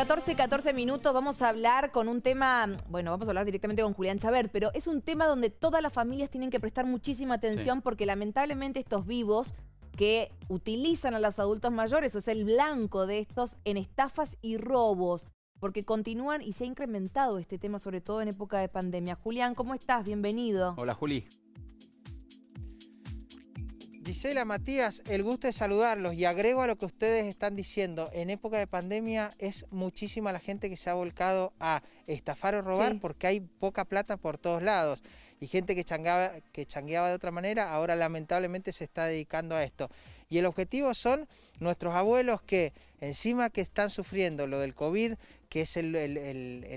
14, 14 minutos, vamos a hablar con un tema, bueno, vamos a hablar directamente con Julián Chabert, pero es un tema donde todas las familias tienen que prestar muchísima atención porque lamentablemente estos vivos que utilizan a los adultos mayores, o es el blanco de estos en estafas y robos, porque continúan y se ha incrementado este tema, sobre todo en época de pandemia. Julián, ¿cómo estás? Bienvenido. Hola, Juli. Gisela, Matías, el gusto de saludarlos y agrego a lo que ustedes están diciendo, en época de pandemia es muchísima la gente que se ha volcado a estafar o robar porque hay poca plata por todos lados. Y gente que changueaba, que changueaba de otra manera, ahora lamentablemente se está dedicando a esto. Y el objetivo son nuestros abuelos que encima que están sufriendo lo del COVID, que es el,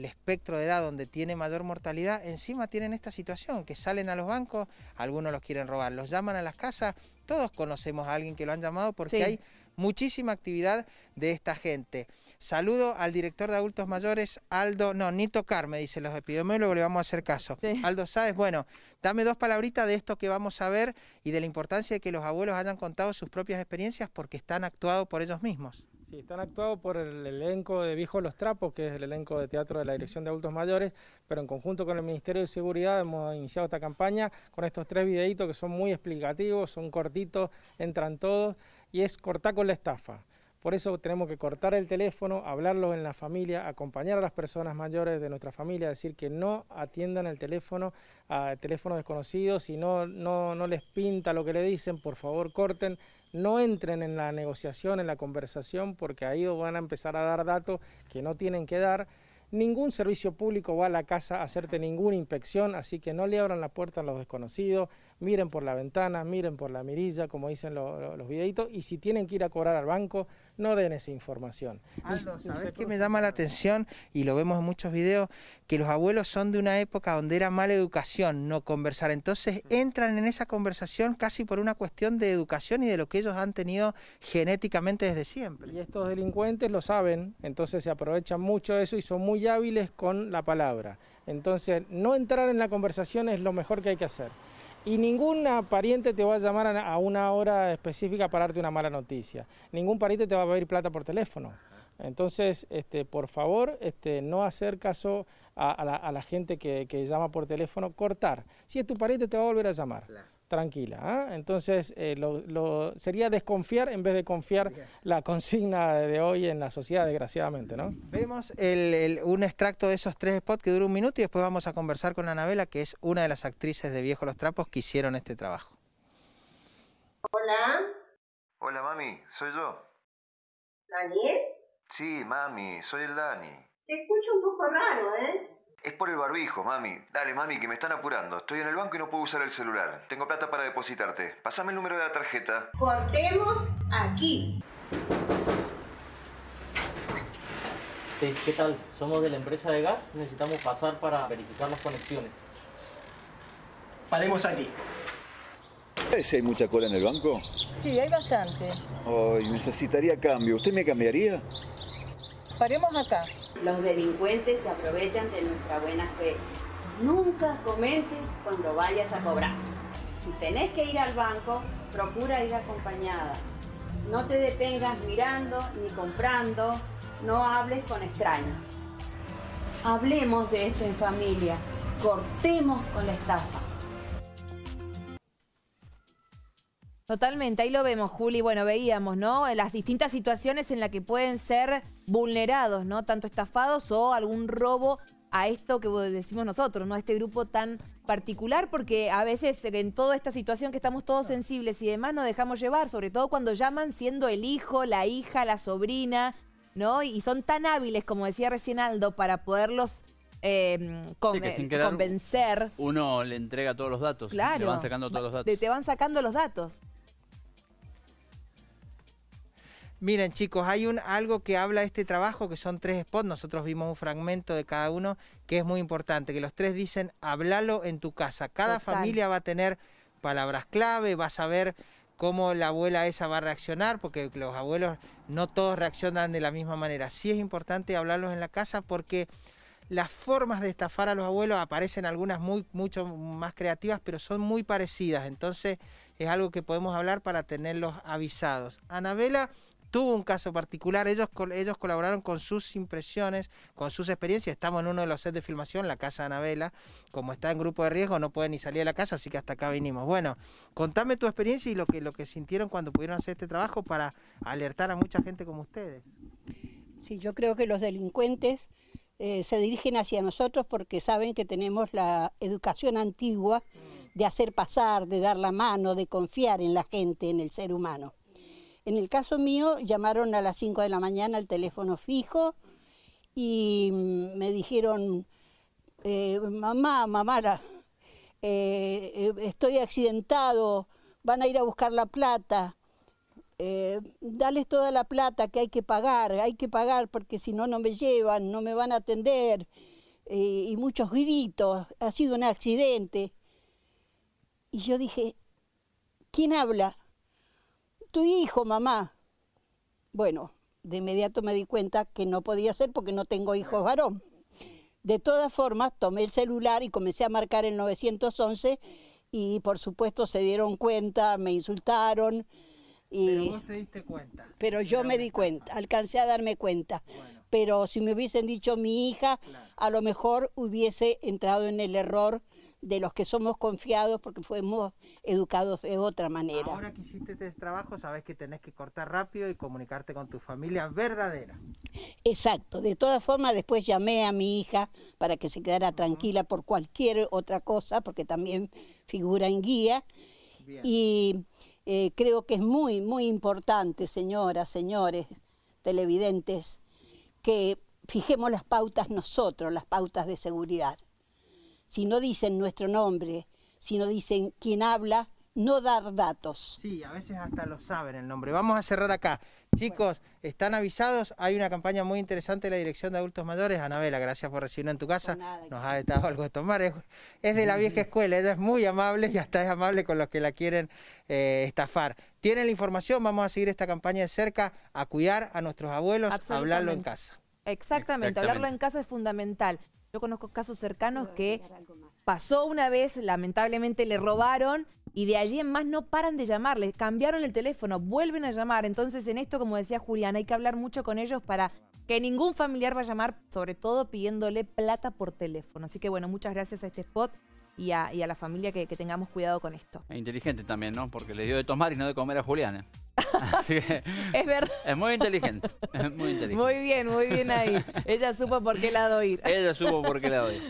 espectro de edad donde tiene mayor mortalidad, encima tienen esta situación, que salen a los bancos, algunos los quieren robar, los llaman a las casas, todos conocemos a alguien que lo han llamado porque hay muchísima actividad de esta gente. Saludo al director de adultos mayores, Aldo, no, ni tocarme, dice... los epidemiólogos, le vamos a hacer caso. Aldo Sáez, bueno, dame dos palabritas de esto que vamos a ver y de la importancia de que los abuelos hayan contado sus propias experiencias porque están actuados por ellos mismos. Sí, están actuados por el elenco de Viejos Los Trapos, que es el elenco de teatro de la Dirección de Adultos Mayores, pero en conjunto con el Ministerio de Seguridad hemos iniciado esta campaña con estos tres videitos que son muy explicativos, son cortitos, entran todos y es cortar con la estafa. Por eso tenemos que cortar el teléfono, hablarlo en la familia, acompañar a las personas mayores de nuestra familia, decir que no atiendan el teléfono a teléfonos desconocidos, si no, no, no les pinta lo que le dicen, por favor corten, no entren en la negociación, en la conversación, porque ahí van a empezar a dar datos que no tienen que dar. Ningún servicio público va a la casa a hacerte ninguna inspección, así que no le abran la puerta a los desconocidos, miren por la ventana, miren por la mirilla, como dicen los videitos, y si tienen que ir a cobrar al banco, no den esa información. Aldo, ¿sabes qué me llama la atención? Y lo vemos en muchos videos, que los abuelos son de una época donde era mala educación no conversar. Entonces entran en esa conversación casi por una cuestión de educación y de lo que ellos han tenido genéticamente desde siempre. Y estos delincuentes lo saben, entonces se aprovechan mucho de eso y son muy hábiles con la palabra. Entonces, no entrar en la conversación es lo mejor que hay que hacer. Y ningún pariente te va a llamar a una hora específica para darte una mala noticia. Ningún pariente te va a pedir plata por teléfono. Entonces, este, por favor, este, no hacer caso a, la, gente que, que, llama por teléfono, cortar. Si es tu pariente, te va a volver a llamar tranquila. ¿ah? Entonces, eh, lo, sería desconfiar en vez de confiar la consigna de hoy en la sociedad, desgraciadamente. ¿no? Vemos un extracto de esos tres spots que dura un minuto y después vamos a conversar con Anabela, que es una de las actrices de Viejo Los Trapos que hicieron este trabajo. Hola. Hola, mami, soy yo. ¿Daniel? Sí, mami, soy el Dani. Te escucho un poco raro, ¿eh? Es por el barbijo, mami. Dale, mami, que me están apurando. Estoy en el banco y no puedo usar el celular. Tengo plata para depositarte. Pasame el número de la tarjeta. Cortemos aquí. Sí, ¿qué tal? Somos de la empresa de gas. Necesitamos pasar para verificar las conexiones. Paremos aquí. ¿Sabes hay mucha cola en el banco? Sí, hay bastante. Ay, necesitaría cambio. ¿Usted me cambiaría? Paremos acá. Los delincuentes se aprovechan de nuestra buena fe. Nunca comentes cuando vayas a cobrar. Si tenés que ir al banco, procura ir acompañada. No te detengas mirando ni comprando. No hables con extraños. Hablemos de esto en familia. Cortemos con la estafa. Totalmente, ahí lo vemos, Juli. Bueno, veíamos, ¿no? Eh, las distintas situaciones en las que pueden ser vulnerados, ¿no? Tanto estafados o algún robo a esto que decimos nosotros, ¿no? A este grupo tan particular, porque a veces en toda esta situación que estamos todos sensibles y demás nos dejamos llevar, sobre todo cuando llaman siendo el hijo, la hija, la sobrina, ¿no? Y son tan hábiles, como decía recién Aldo, para poderlos eh, convencer. Uno le entrega todos los datos, claro, te van sacando todos los datos. Te van sacando los datos. Miren chicos, hay un, algo que habla este trabajo, que son tres spots, nosotros vimos un fragmento de cada uno, que es muy importante, que los tres dicen, hablalo en tu casa. Cada familia va a tener palabras clave, va a saber cómo la abuela esa va a reaccionar, porque los abuelos no todos reaccionan de la misma manera. Sí es importante hablarlos en la casa porque las formas de estafar a los abuelos aparecen algunas muy mucho más creativas, pero son muy parecidas. Entonces es algo que podemos hablar para tenerlos avisados. Anabela tuvo un caso particular, ellos, ellos colaboraron con sus impresiones, con sus experiencias, estamos en uno de los sets de filmación, la casa de Anabela, como está en grupo de riesgo no puede ni salir de la casa, así que hasta acá vinimos. Bueno, contame tu experiencia y lo que, lo que sintieron cuando pudieron hacer este trabajo para alertar a mucha gente como ustedes. Sí, yo creo que los delincuentes eh, se dirigen hacia nosotros porque saben que tenemos la educación antigua de hacer pasar, de dar la mano, de confiar en la gente, en el ser humano. En el caso mío, llamaron a las 5 de la mañana al teléfono fijo y mm, me dijeron, eh, mamá, mamá, eh, eh, estoy accidentado, van a ir a buscar la plata. dale toda la plata que hay que pagar, hay que pagar porque si no, no me llevan, no me van a atender. y muchos gritos, ha sido un accidente. Y yo dije, ¿quién habla? tu hijo, mamá. Bueno, de inmediato me di cuenta que no podía ser porque no tengo hijos varón. De todas formas, tomé el celular y comencé a marcar el 911 y por supuesto se dieron cuenta, me insultaron. Y, pero te diste cuenta. Pero yo me di cuenta, alcancé a darme cuenta. Pero si me hubiesen dicho mi hija, a lo mejor hubiese entrado en el error de los que somos confiados porque fuimos educados de otra manera. Ahora que hiciste este trabajo, sabes que tenés que cortar rápido y comunicarte con tu familia verdadera. Exacto, de todas formas después llamé a mi hija para que se quedara tranquila por cualquier otra cosa, porque también figura en guía. Y eh, creo que es muy, muy importante, señoras, señores, televidentes, que fijemos las pautas nosotros, las pautas de seguridad si no dicen nuestro nombre, si no dicen quién habla, no dar datos. Sí, a veces hasta lo saben el nombre. Vamos a cerrar acá. Chicos, están avisados. Hay una campaña muy interesante de la Dirección de Adultos Mayores. Anabela, gracias por recibirnos en tu casa. Nos ha dado algo de tomar. Es, de la vieja escuela. Ella es muy amable y hasta es amable con los que la quieren eh, estafar. Tienen la información. Vamos a seguir esta campaña de cerca, a cuidar a nuestros abuelos, a hablarlo en casa. Exactamente. hablarlo en casa es fundamental. Yo conozco casos cercanos que pasó una vez, lamentablemente le robaron y de allí en más no paran de llamarle, cambiaron el teléfono, vuelven a llamar. Entonces en esto, como decía Julián, hay que hablar mucho con ellos para que ningún familiar va a llamar, sobre todo pidiéndole plata por teléfono. Así que bueno, muchas gracias a este spot. Y a, la familia que, tengamos cuidado con esto. E inteligente también, ¿no? Porque le dio de tomar y no de comer a Juliana. ¿eh? es verdad. Es muy inteligente. muy inteligente. Muy bien, muy bien ahí. Ella supo por qué lado ir. Ella supo por qué lado ir.